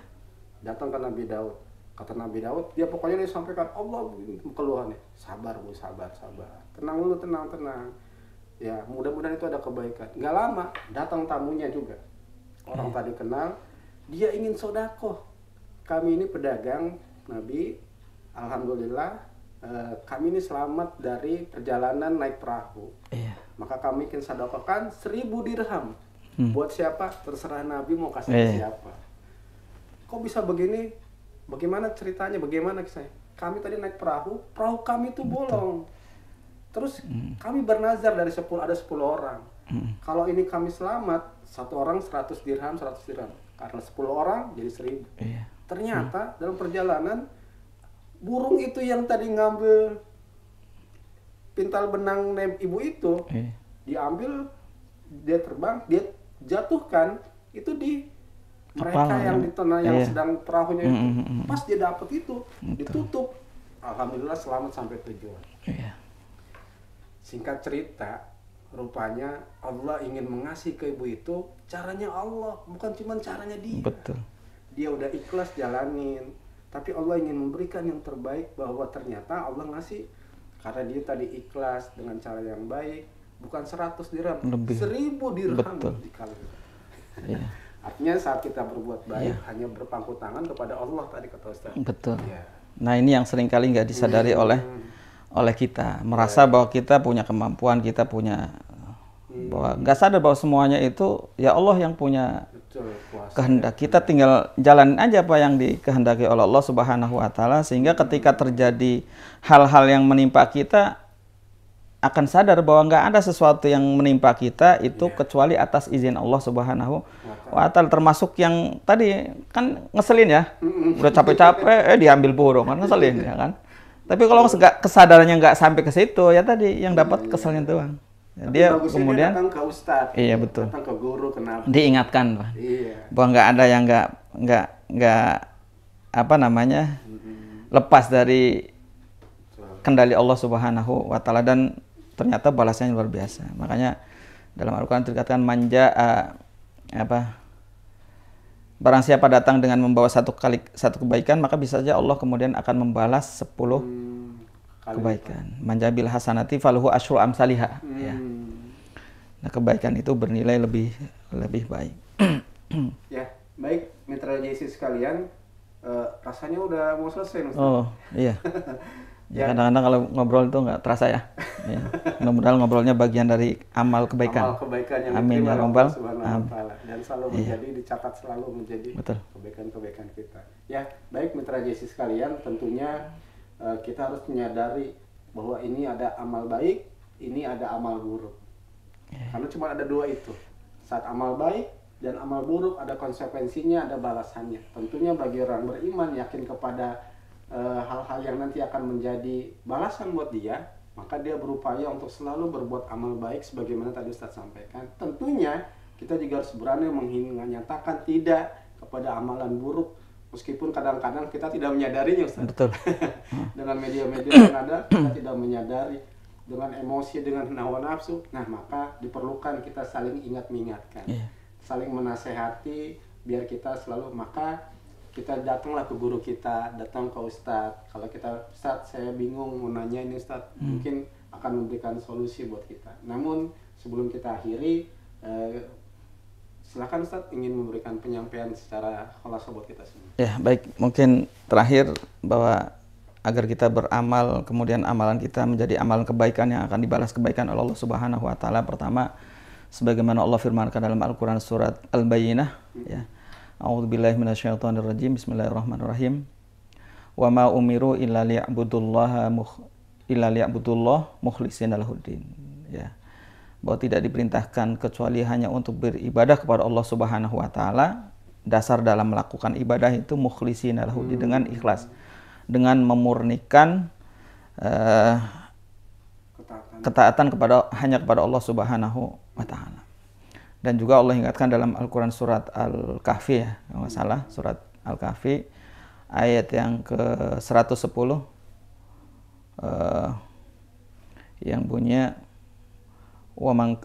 Datang ke Nabi Daud kata Nabi Daud dia pokoknya dia sampaikan Allah gitu, keluhannya sabar bu sabar sabar tenang dulu tenang tenang ya mudah-mudahan itu ada kebaikan nggak lama datang tamunya juga orang hmm. tadi kenal dia ingin sodako kami ini pedagang Nabi Alhamdulillah eh, kami ini selamat dari perjalanan naik perahu yeah. maka kami ingin sodakokan seribu dirham hmm. buat siapa terserah Nabi mau kasih yeah. siapa kok bisa begini Bagaimana ceritanya? Bagaimana kisahnya? Kami tadi naik perahu, perahu kami itu bolong. Terus hmm. kami bernazar dari 10 ada sepuluh orang. hmm. Kalau ini kami selamat, satu orang 100 dirham, 100 dirham. Karena sepuluh orang jadi seribu. yeah. Ternyata hmm. dalam perjalanan burung itu yang tadi ngambil pintal benang nem ibu itu yeah. diambil dia terbang, dia jatuhkan itu di mereka Kepala, yang gitu. di tanah yang iya. sedang perahunya itu mm -hmm. pas dia dapat itu Betul. Gitu. ditutup alhamdulillah selamat sampai tujuan iya. singkat cerita rupanya Allah ingin mengasihi ke ibu itu caranya Allah bukan cuma caranya dia Betul. dia udah ikhlas jalanin tapi Allah ingin memberikan yang terbaik bahwa ternyata Allah ngasih karena dia tadi ikhlas dengan cara yang baik bukan seratus dirham Lebih. 1000 dirham Betul. dikali iya. Artinya saat kita berbuat baik yeah. hanya berpangku tangan kepada Allah tadi kata Ustaz. Betul. Yeah. Nah ini yang seringkali nggak disadari hmm. oleh oleh kita merasa yeah. bahwa kita punya kemampuan kita punya hmm. bahwa nggak sadar bahwa semuanya itu ya Allah yang punya Betul, puasa, kehendak kita tinggal jalan aja apa yang dikehendaki oleh Allah Subhanahu Wa Taala sehingga hmm. ketika terjadi hal-hal yang menimpa kita akan sadar bahwa nggak ada sesuatu yang menimpa kita itu yeah. kecuali atas izin Allah Subhanahu wa taala termasuk yang tadi kan ngeselin ya udah capek-capek eh diambil burung kan ngeselin ya kan tapi kalau nggak kesadarannya nggak sampai ke situ ya tadi yang dapat iya. keselnya doang dia kemudian datang ke ustaz. iya betul datang ke guru kenapa diingatkan pak iya. bahwa nggak ada yang nggak nggak nggak apa namanya mm -hmm. lepas dari kendali Allah Subhanahu wa taala dan ternyata balasannya luar biasa. Makanya dalam Al-Qur'an dikatakan manja uh, apa barang siapa datang dengan membawa satu kali satu kebaikan maka bisa saja Allah kemudian akan membalas 10 hmm, kebaikan. Manja bil hasanati faluhu asyru amsalihha hmm. ya. Nah, kebaikan itu bernilai lebih lebih baik. ya, baik mitra JC sekalian, uh, rasanya udah mau selesai Ustaz. Oh, iya. Ya kadang-kadang kalau ngobrol itu nggak terasa ya. ya. Mudah-mudahan ngobrolnya bagian dari amal kebaikan. Amal kebaikan yang Amin ya rombal Am. Dan selalu iya. menjadi dicatat selalu menjadi Betul. kebaikan-kebaikan kita. Ya, baik mitra Jesi sekalian, tentunya uh, kita harus menyadari bahwa ini ada amal baik, ini ada amal buruk. Ya. Karena cuma ada dua itu. Saat amal baik dan amal buruk ada konsekuensinya, ada balasannya. Tentunya bagi orang beriman yakin kepada Eh, hal-hal uh, yang nanti akan menjadi balasan buat dia, maka dia berupaya untuk selalu berbuat amal baik sebagaimana tadi Ustadz sampaikan. Tentunya kita juga harus berani menyatakan tidak kepada amalan buruk meskipun kadang-kadang kita tidak menyadarinya Ustaz. Betul. dengan media-media yang ada kita tidak menyadari dengan emosi dengan hawa nafsu. Nah, maka diperlukan kita saling ingat mengingatkan. Yeah. Saling menasehati biar kita selalu maka kita datanglah ke guru kita datang ke ustadz kalau kita ustadz saya bingung mau nanya ini ustadz hmm. mungkin akan memberikan solusi buat kita namun sebelum kita akhiri eh, silakan ustadz ingin memberikan penyampaian secara kholasa buat kita semua ya baik mungkin terakhir bahwa agar kita beramal kemudian amalan kita menjadi amalan kebaikan yang akan dibalas kebaikan oleh Allah Subhanahu wa taala pertama sebagaimana Allah firmankan dalam Al-Qur'an surat Al-Bayyinah hmm. ya A'udzubillahi minasyaitonirrajim. Bismillahirrahmanirrahim. Wa ma umiru illa liya'budullaha muh illa liya'budullah mukhlishina lahuddin. Ya. Bahwa tidak diperintahkan kecuali hanya untuk beribadah kepada Allah Subhanahu wa taala. Dasar dalam melakukan ibadah itu mukhlishina lahuddin hmm. dengan ikhlas. Dengan memurnikan uh, ketaatan kepada hanya kepada Allah Subhanahu wa taala dan juga Allah ingatkan dalam Al-Quran surat Al-Kahfi ya kalau salah surat Al-Kahfi ayat yang ke 110 uh, eh, yang bunyinya wa man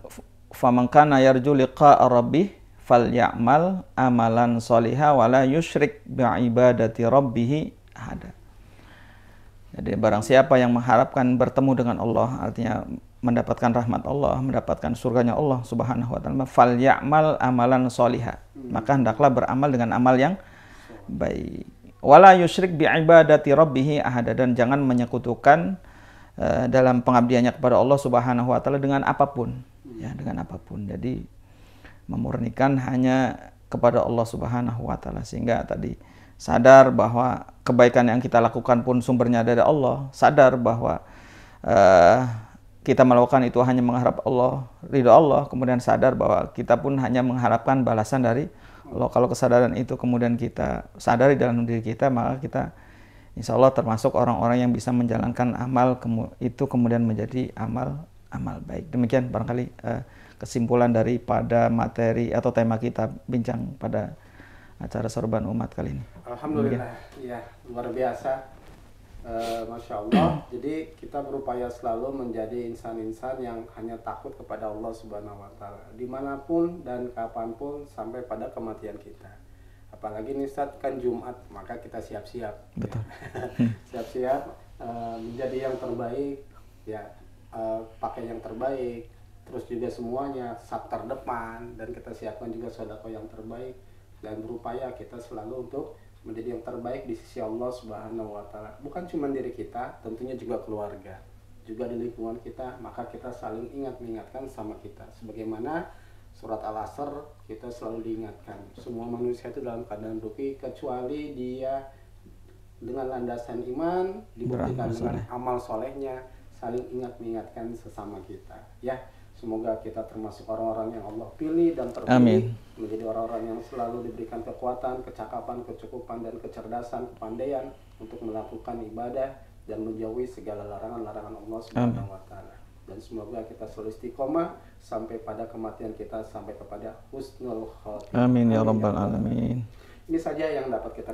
faman kana yarju liqa'a rabbih falyamal amalan soliha wala yusyrik bi'ibadati rabbih ada jadi barang siapa yang mengharapkan bertemu dengan Allah artinya mendapatkan rahmat Allah, mendapatkan surganya Allah Subhanahu wa taala, fal ya'mal amalan soliha. Maka hendaklah beramal dengan amal yang baik. Wala yusyrik bi ibadati rabbih ahada dan jangan menyekutukan uh, dalam pengabdiannya kepada Allah Subhanahu wa taala dengan apapun, ya dengan apapun. Jadi memurnikan hanya kepada Allah Subhanahu wa taala sehingga tadi sadar bahwa kebaikan yang kita lakukan pun sumbernya dari Allah, sadar bahwa uh, kita melakukan itu hanya mengharap Allah, ridho Allah, kemudian sadar bahwa kita pun hanya mengharapkan balasan dari Allah. Kalau kesadaran itu kemudian kita sadari dalam diri kita, maka kita insya Allah termasuk orang-orang yang bisa menjalankan amal itu kemudian menjadi amal amal baik. Demikian barangkali uh, kesimpulan daripada materi atau tema kita bincang pada acara sorban umat kali ini. Alhamdulillah, ya luar biasa uh, masya Allah jadi kita berupaya selalu menjadi insan-insan yang hanya takut kepada Allah Subhanahu Wa dimanapun dan kapanpun sampai pada kematian kita apalagi ini saat kan Jumat maka kita siap-siap betul siap-siap uh, menjadi yang terbaik ya uh, pakai yang terbaik terus juga semuanya saat terdepan dan kita siapkan juga sodako yang terbaik dan berupaya kita selalu untuk menjadi yang terbaik di sisi Allah Subhanahu wa taala. Bukan cuma diri kita, tentunya juga keluarga, juga di lingkungan kita, maka kita saling ingat mengingatkan sama kita. Sebagaimana surat Al-Asr kita selalu diingatkan, semua manusia itu dalam keadaan rugi kecuali dia dengan landasan iman dibuktikan dengan amal solehnya saling ingat mengingatkan sesama kita ya Semoga kita termasuk orang-orang yang Allah pilih dan terpilih Amin. menjadi orang-orang yang selalu diberikan kekuatan, kecakapan, kecukupan dan kecerdasan, kepandaian untuk melakukan ibadah dan menjauhi segala larangan-larangan Allah Subhanahu wa taala. Dan semoga kita selalu istiqomah sampai pada kematian kita sampai kepada husnul khotimah. Ya Amin ya rabbal alamin. Ini saja yang dapat kita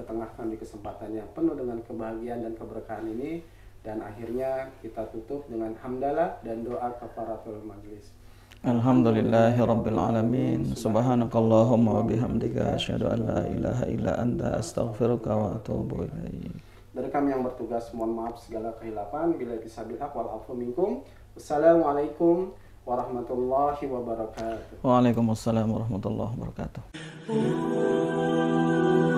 ketengahkan di kesempatan yang penuh dengan kebahagiaan dan keberkahan ini dan akhirnya kita tutup dengan hamdalah dan doa kafaratul majlis. Alhamdulillahirabbil alamin. Subhanakallahumma wa bihamdika asyhadu an la ilaha illa anta astaghfiruka wa atubu ilaik. Dari kami yang bertugas mohon maaf segala kehilapan bila bisa bilhaq wal afu minkum. Wassalamualaikum warahmatullahi wabarakatuh. Waalaikumsalam warahmatullahi wabarakatuh.